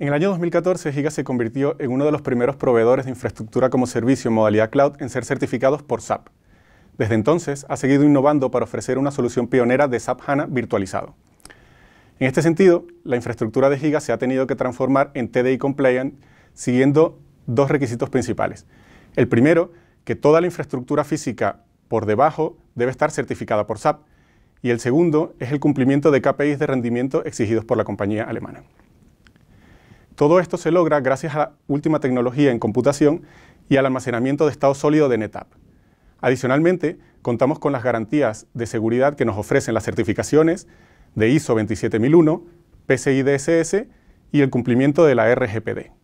En el año 2014, Giga se convirtió en uno de los primeros proveedores de infraestructura como servicio en modalidad cloud en ser certificados por SAP. Desde entonces, ha seguido innovando para ofrecer una solución pionera de SAP HANA virtualizado. En este sentido, la infraestructura de Giga se ha tenido que transformar en TDI compliant siguiendo dos requisitos principales. El primero, que toda la infraestructura física por debajo debe estar certificada por SAP. Y el segundo es el cumplimiento de KPIs de rendimiento exigidos por la compañía alemana. Todo esto se logra gracias a la última tecnología en computación y al almacenamiento de estado sólido de NetApp. Adicionalmente, contamos con las garantías de seguridad que nos ofrecen las certificaciones de ISO 27001, PCI DSS y el cumplimiento de la RGPD.